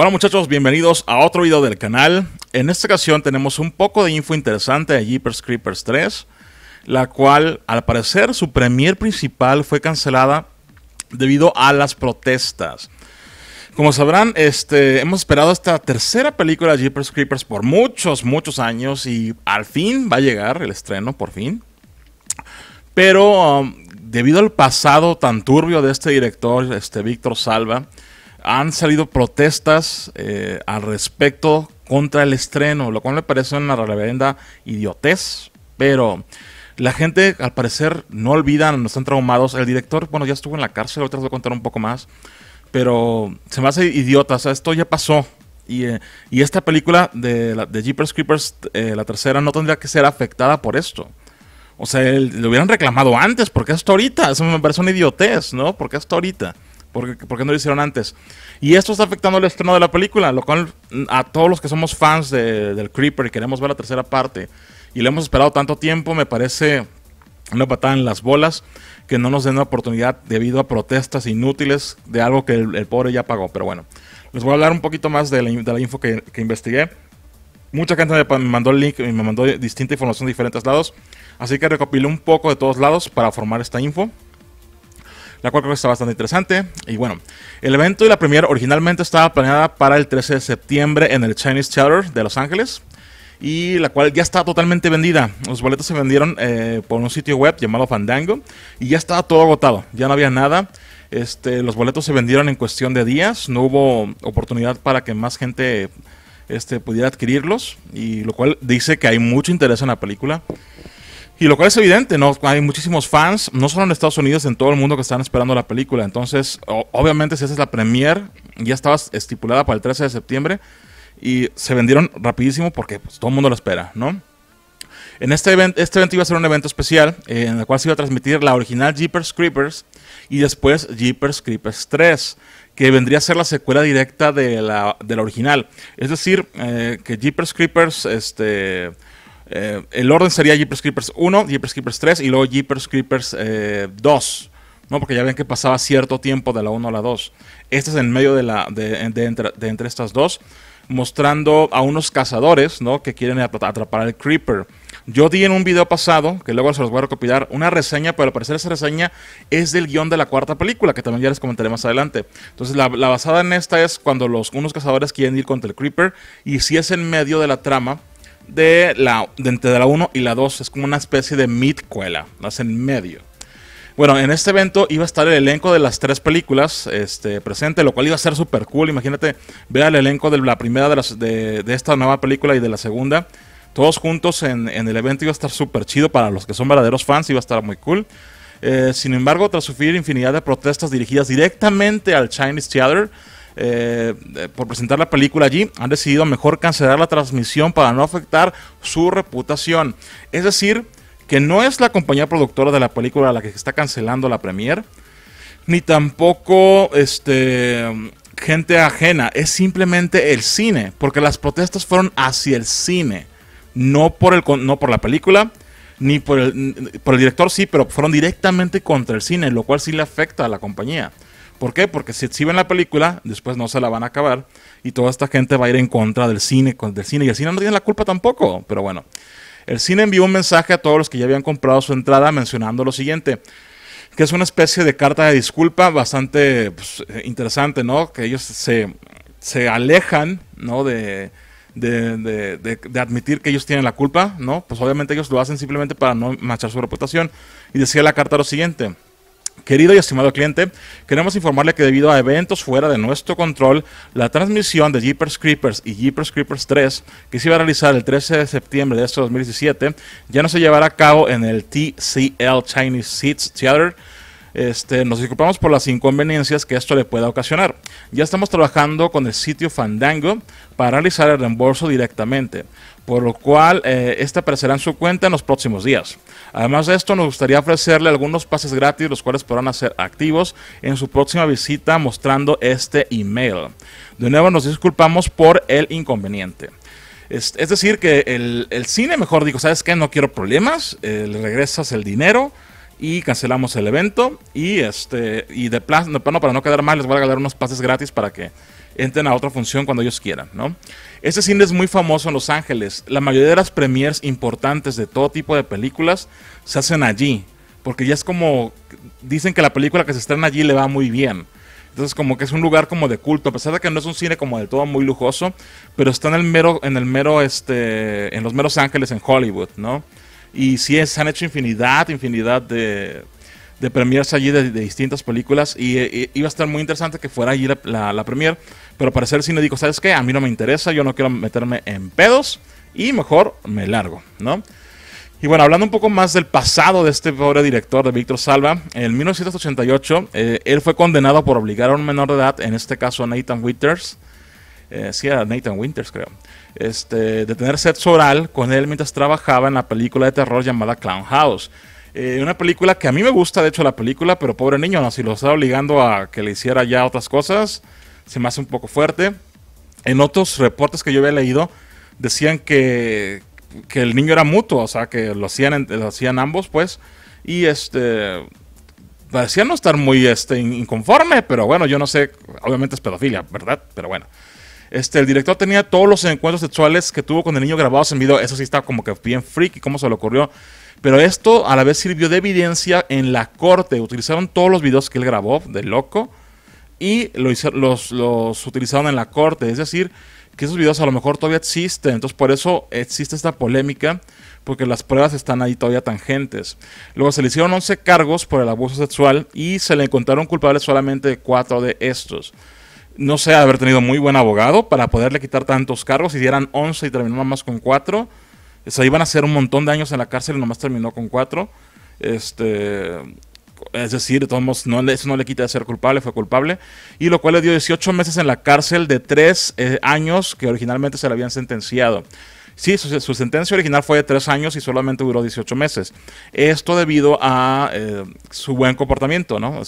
Hola muchachos, bienvenidos a otro video del canal. En esta ocasión tenemos un poco de info interesante de Jeepers Creepers 3, la cual al parecer su premier principal fue cancelada debido a las protestas. Como sabrán, este, hemos esperado esta tercera película de Jeepers Creepers por muchos, muchos años y al fin va a llegar el estreno, por fin. Pero um, debido al pasado tan turbio de este director, este Víctor Salva, han salido protestas eh, al respecto contra el estreno, lo cual me parece una reverenda idiotez, pero la gente al parecer no olvidan no están traumados. El director, bueno, ya estuvo en la cárcel, ahorita les voy a contar un poco más, pero se me hace idiota, o sea, esto ya pasó. Y, eh, esta película de, de Jeepers Creepers, eh, la tercera, no tendría que ser afectada por esto. O sea, le hubieran reclamado antes, porque hasta ahorita, eso me parece una idiotez, ¿no? Porque hasta ahorita. ¿Por qué, no lo hicieron antes? Y esto está afectando el estreno de la película, lo cual mm, a todos los que somos fans del Creeper y queremos ver la tercera parte y le hemos esperado tanto tiempo, me parece una patada en las bolas que no nos den una oportunidad debido a protestas inútiles de algo que el, pobre ya pagó. Pero bueno, les voy a hablar un poquito más de la, info que, que investigué. Mucha gente me mandó el link y me mandó distinta información de diferentes lados. Así que recopilé un poco de todos lados para formar esta info la cual creo que está bastante interesante. Y bueno, el evento y la premier originalmente estaba planeada para el 13 de septiembre en el Chinese Theater de Los Ángeles y la cual ya está totalmente vendida. Los boletos se vendieron eh, por un sitio web llamado Fandango y ya estaba todo agotado, ya no había nada. Este, los boletos se vendieron en cuestión de días, no hubo oportunidad para que más gente este, pudiera adquirirlos, y lo cual dice que hay mucho interés en la película. Y lo cual es evidente, ¿no? Hay muchísimos fans, no solo en Estados Unidos, en todo el mundo que están esperando la película. Entonces, obviamente, si esa es la premiere, ya estaba estipulada para el 13 de septiembre y se vendieron rapidísimo porque pues, todo el mundo la espera, ¿no? En este, evento este evento iba a ser un evento especial eh, en el cual se iba a transmitir la original Jeepers Creepers y después Jeepers Creepers 3, que vendría a ser la secuela directa de la, original. Es decir, eh, que Jeepers Creepers, este eh, el orden sería Jeepers Creepers 1, Jeepers Creepers 3 y luego Jeepers Creepers 2. Eh, ¿no? Porque ya ven que pasaba cierto tiempo de la 1 a la 2. Este es en medio de, la, entre, estas dos, mostrando a unos cazadores que quieren atrapar al Creeper. Yo di en un video pasado, que luego se los voy a recopilar, una reseña, pero al parecer esa reseña es del guión de la cuarta película, que también ya les comentaré más adelante. Entonces, la, basada en esta es cuando los, unos cazadores quieren ir contra el Creeper, y si es en medio de la trama de la, de entre la 1 y la 2. Es como una especie de mid-cuela, Más en medio. Bueno, en este evento iba a estar el elenco de las tres películas este, presente, lo cual iba a ser súper cool. Imagínate vea el elenco de la primera de, de, esta nueva película y de la segunda. Todos juntos en, el evento iba a estar súper chido para los que son verdaderos fans, iba a estar muy cool. Eh, sin embargo, tras sufrir infinidad de protestas dirigidas directamente al Chinese Theater, eh, por presentar la película allí, han decidido mejor cancelar la transmisión para no afectar su reputación. Es decir, que no es la compañía productora de la película la que está cancelando la premier, ni tampoco este, gente ajena, es simplemente el cine, porque las protestas fueron hacia el cine, no por, el, no por la película, ni por el, por el director sí, pero fueron directamente contra el cine, lo cual sí le afecta a la compañía. ¿Por qué? Porque si, exhiben ven la película, después no se la van a acabar y toda esta gente va a ir en contra del cine, del cine y el cine no tiene la culpa tampoco, pero bueno. El cine envió un mensaje a todos los que ya habían comprado su entrada mencionando lo siguiente, que es una especie de carta de disculpa bastante pues, interesante, ¿no? Que ellos se, alejan, ¿no? De, de, de, admitir que ellos tienen la culpa, ¿no? Pues obviamente ellos lo hacen simplemente para no manchar su reputación. Y decía la carta lo siguiente. Querido y estimado cliente, queremos informarle que debido a eventos fuera de nuestro control, la transmisión de Jeepers Creepers y Jeepers Creepers 3, que se iba a realizar el 13 de septiembre de este 2017, ya no se llevará a cabo en el TCL Chinese Seats Theater este, nos disculpamos por las inconveniencias que esto le pueda ocasionar. Ya estamos trabajando con el sitio Fandango para realizar el reembolso directamente, por lo cual este aparecerá en su cuenta en los próximos días. Además de esto, nos gustaría ofrecerle algunos pases gratis, los cuales podrán hacer activos en su próxima visita mostrando este email. De nuevo, nos disculpamos por el inconveniente. Es, decir, que el, cine mejor digo, ¿sabes qué? No quiero problemas, eh, le regresas el dinero y cancelamos el evento. Y este y de plano no, para no quedar mal, les voy a dar unos pases gratis para que entren a otra función cuando ellos quieran, ¿no? Este cine es muy famoso en Los Ángeles. La mayoría de las premiers importantes de todo tipo de películas se hacen allí, porque ya es como dicen que la película que se estrena allí le va muy bien. Entonces como que es un lugar como de culto, a pesar de que no es un cine como del todo muy lujoso, pero está en el mero en el mero este en los meros ángeles en Hollywood, ¿no? Y sí, se han hecho infinidad, infinidad de, de premiers allí de, distintas películas y, eh, iba a estar muy interesante que fuera allí la, la, premier, pero para el cine digo, ¿sabes qué? A mí no me interesa, yo no quiero meterme en pedos y mejor me largo, ¿no? Y bueno, hablando un poco más del pasado de este pobre director, de Víctor Salva, en 1988 eh, él fue condenado por obligar a un menor de edad, en este caso a Nathan Winters, eh, Nathan Winters, creo, este, de tener sexo oral con él mientras trabajaba en la película de terror llamada Clown House. Eh, una película que a mí me gusta, de hecho, la película, pero pobre niño, no, si lo estaba obligando a que le hiciera ya otras cosas, se me hace un poco fuerte. En otros reportes que yo había leído, decían que, que el niño era mutuo, o sea, que lo hacían, lo hacían ambos, pues, y este parecía no estar muy este, inconforme, pero bueno, yo no sé, obviamente es pedofilia, ¿verdad? Pero bueno. Este, el director tenía todos los encuentros sexuales que tuvo con el niño grabados en video. Eso sí está como que bien freaky, cómo se le ocurrió. Pero esto a la vez sirvió de evidencia en la corte. Utilizaron todos los videos que él grabó de loco y los, los utilizaron en la corte. Es decir, que esos videos a lo mejor todavía existen. Entonces por eso existe esta polémica, porque las pruebas están ahí todavía tangentes. Luego se le hicieron 11 cargos por el abuso sexual y se le encontraron culpables solamente de 4 de estos no sé, haber tenido muy buen abogado para poderle quitar tantos cargos. Si dieran 11 y terminó nomás con 4, se iban a hacer un montón de años en la cárcel y nomás terminó con 4. Este, es decir, de todos no, eso no le quita de ser culpable, fue culpable. Y lo cual le dio 18 meses en la cárcel de 3 eh, años que originalmente se le habían sentenciado. Sí, su, sentencia original fue de tres años y solamente duró 18 meses. Esto debido a eh, su buen comportamiento, ¿no?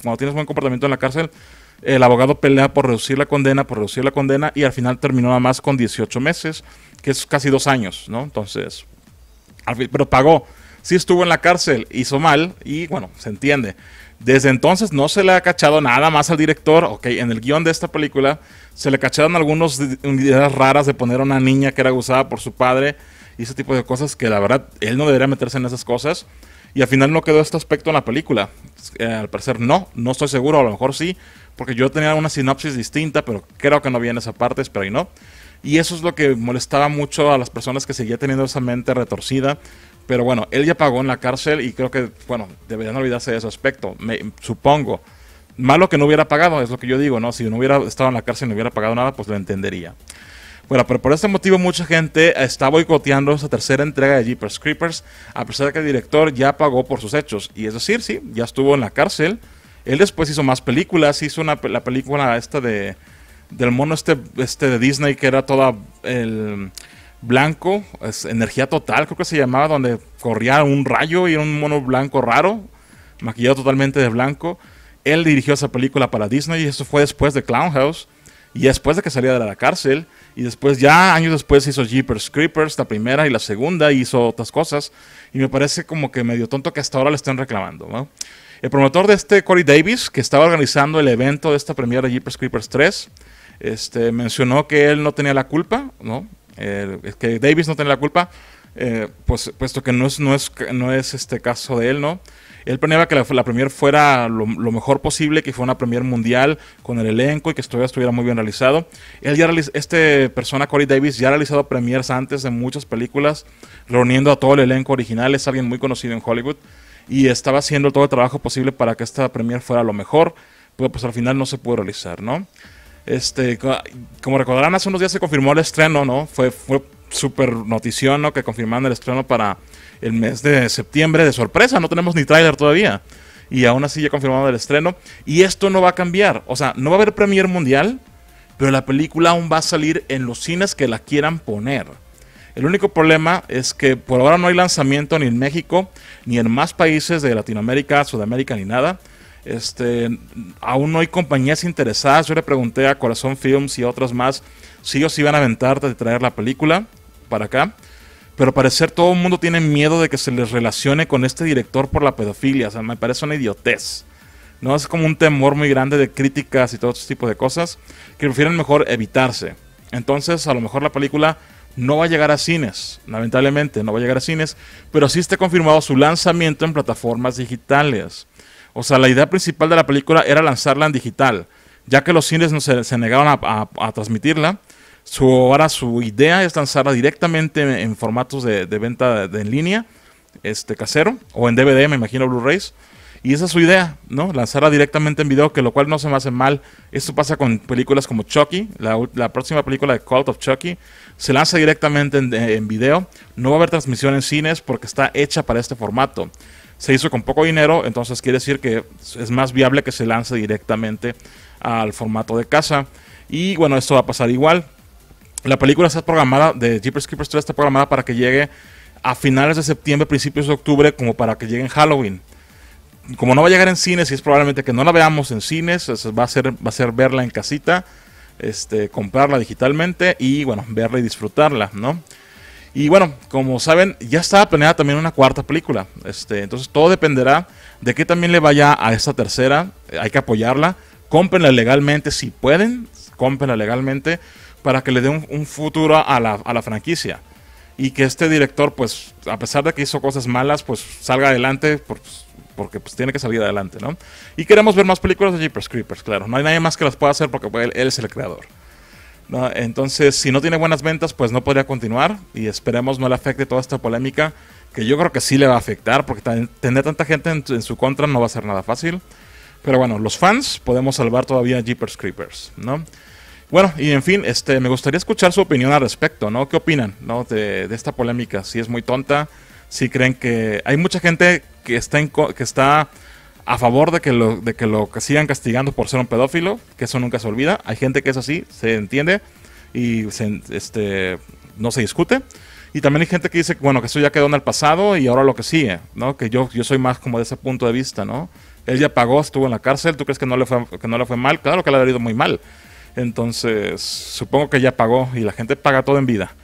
cuando tienes buen comportamiento en la cárcel, el abogado pelea por reducir la condena, por reducir la condena y al final terminó nada más con 18 meses, que es casi dos años, ¿no? Entonces, pero pagó. Sí estuvo en la cárcel, hizo mal y bueno, se entiende. Desde entonces no se le ha cachado nada más al director. Ok, en el guión de esta película se le cacharon algunas ideas raras de poner a una niña que era abusada por su padre y ese tipo de cosas que la verdad él no debería meterse en esas cosas. Y al final no quedó este aspecto en la película. Eh, al parecer no, no estoy seguro, a lo mejor sí, porque yo tenía una sinopsis distinta, pero creo que no había en esa parte, espero y no. Y eso es lo que molestaba mucho a las personas que seguía teniendo esa mente retorcida pero bueno, él ya pagó en la cárcel y creo que, bueno, deberían olvidarse de ese aspecto, me, supongo. Malo que no hubiera pagado, es lo que yo digo, ¿no? Si no hubiera estado en la cárcel y no hubiera pagado nada, pues lo entendería. Bueno, pero por este motivo mucha gente está boicoteando esa tercera entrega de Jeepers Creepers, a pesar de que el director ya pagó por sus hechos. Y es decir, sí, ya estuvo en la cárcel. Él después hizo más películas, hizo una, la película esta de, del mono este, este de Disney que era toda el blanco, es energía total, creo que se llamaba, donde corría un rayo y un mono blanco raro, maquillado totalmente de blanco. Él dirigió esa película para Disney y eso fue después de Clown House y después de que salía de la cárcel. Y después, ya años después, hizo Jeepers Creepers, la primera y la segunda, hizo otras cosas. Y me parece como que medio tonto que hasta ahora le estén reclamando. El promotor de este, Corey Davis, que estaba organizando el evento de esta premiere de Jeepers Creepers 3, este, mencionó que él no tenía la culpa, ¿no? eh, que Davis no tiene la culpa, eh, pues, puesto que no es, este caso de él, ¿no? Él planeaba que la, premier fuera lo, mejor posible, que fuera una premier mundial con el elenco y que estuviera, estuviera muy bien realizado. Él este persona, Corey Davis, ya ha realizado premiers antes de muchas películas, reuniendo a todo el elenco original, es alguien muy conocido en Hollywood y estaba haciendo todo el trabajo posible para que esta premier fuera lo mejor, pero pues al final no se pudo realizar, ¿no? Este, como recordarán, hace unos días se confirmó el estreno, ¿no? Fue, fue súper notición, ¿no? Que confirmaron el estreno para el mes de septiembre de sorpresa. No tenemos ni tráiler todavía. Y aún así ya confirmado el estreno. Y esto no va a cambiar. O sea, no va a haber premier mundial, pero la película aún va a salir en los cines que la quieran poner. El único problema es que por ahora no hay lanzamiento ni en México, ni en más países de Latinoamérica, Sudamérica, ni nada. Este, aún no hay compañías interesadas. Yo le pregunté a Corazón Films y a otras más si ellos iban a aventar de traer la película para acá. Pero parecer todo el mundo tiene miedo de que se les relacione con este director por la pedofilia. O sea, me parece una idiotez. ¿no? Es como un temor muy grande de críticas y todo ese tipo de cosas que prefieren mejor evitarse. Entonces, a lo mejor la película no va a llegar a cines, lamentablemente no va a llegar a cines, pero sí está confirmado su lanzamiento en plataformas digitales. O sea, la idea principal de la película era lanzarla en digital, ya que los cines no se, negaron a, transmitirla. Su, ahora su idea es lanzarla directamente en, formatos de, venta en línea, este casero, o en DVD, me imagino, Blu-rays. Y esa es su idea, ¿no? Lanzarla directamente en video, que lo cual no se me hace mal. Esto pasa con películas como Chucky. La, próxima película de Cult of Chucky se lanza directamente en, en, video. No va a haber transmisión en cines porque está hecha para este formato se hizo con poco dinero, entonces quiere decir que es más viable que se lance directamente al formato de casa. Y bueno, esto va a pasar igual. La película está programada, de Jeepers Creepers 3 está programada para que llegue a finales de septiembre, principios de octubre, como para que llegue en Halloween. Como no va a llegar en cines, y es probablemente que no la veamos en cines, va a ser, va a ser verla en casita, este, comprarla digitalmente y bueno, verla y disfrutarla, ¿no? Y bueno, como saben, ya estaba planeada también una cuarta película. Este, entonces todo dependerá de que también le vaya a esta tercera. Eh, hay que apoyarla. Cómprenla legalmente si pueden. Cómprenla legalmente para que le dé un, futuro a la, a la, franquicia. Y que este director, pues, a pesar de que hizo cosas malas, pues salga adelante pues, porque pues tiene que salir adelante, ¿no? Y queremos ver más películas de Jeepers Creepers, claro. No hay nadie más que las pueda hacer porque pues, él es el creador. Entonces, si no tiene buenas ventas, pues no podría continuar y esperemos no le afecte toda esta polémica, que yo creo que sí le va a afectar, porque tener tanta gente en, su contra no va a ser nada fácil. Pero bueno, los fans podemos salvar todavía Jeepers Creepers, ¿no? Bueno, y en fin, este, me gustaría escuchar su opinión al respecto, ¿no? ¿Qué opinan de, esta polémica? Si es muy tonta, si creen que hay mucha gente que está, en, que está a favor de que lo, de que lo sigan castigando por ser un pedófilo, que eso nunca se olvida. Hay gente que es así, se entiende y este, no se discute. Y también hay gente que dice, bueno, que eso ya quedó en el pasado y ahora lo que sigue, ¿no? Que yo, yo soy más como de ese punto de vista, ¿no? Él ya pagó, estuvo en la cárcel, ¿tú crees que no le fue, no le fue mal? Claro que le ha ido muy mal. Entonces, supongo que ya pagó y la gente paga todo en vida.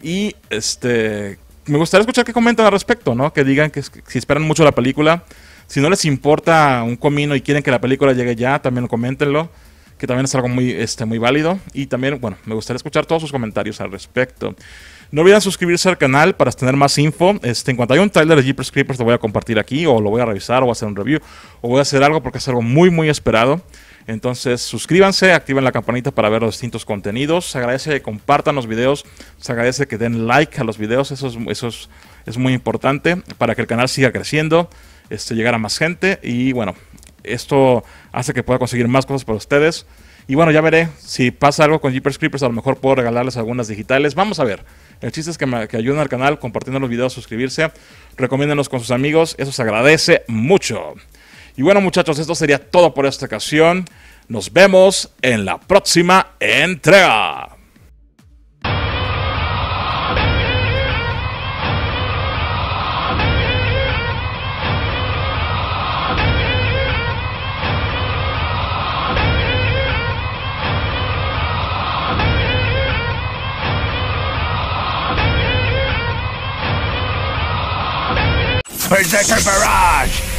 Y este, me gustaría escuchar qué comentan al respecto, ¿no? Que digan que si esperan mucho la película, si no les importa un comino y quieren que la película llegue ya, también coméntenlo, que también es algo muy, este, muy válido. Y también, bueno, me gustaría escuchar todos sus comentarios al respecto. No olviden suscribirse al canal para tener más info. Este, en cuanto haya un trailer de Jeepers Creepers, lo voy a compartir aquí, o lo voy a revisar, o voy a hacer un review, o voy a hacer algo porque es algo muy, muy esperado. Entonces, suscríbanse, activen la campanita para ver los distintos contenidos. Se agradece que compartan los videos, se agradece que den like a los videos, eso es muy importante para que el canal siga creciendo. Este, llegar a más gente y bueno, esto hace que pueda conseguir más cosas para ustedes. Y bueno, ya veré si pasa algo con Jeepers Creepers, a lo mejor puedo regalarles algunas digitales. Vamos a ver. El chiste es que, me, que ayuden al canal compartiendo los videos, suscribirse, recomiéndenos con sus amigos, eso se agradece mucho. Y bueno muchachos, esto sería todo por esta ocasión. Nos vemos en la próxima entrega. Berserker Barrage!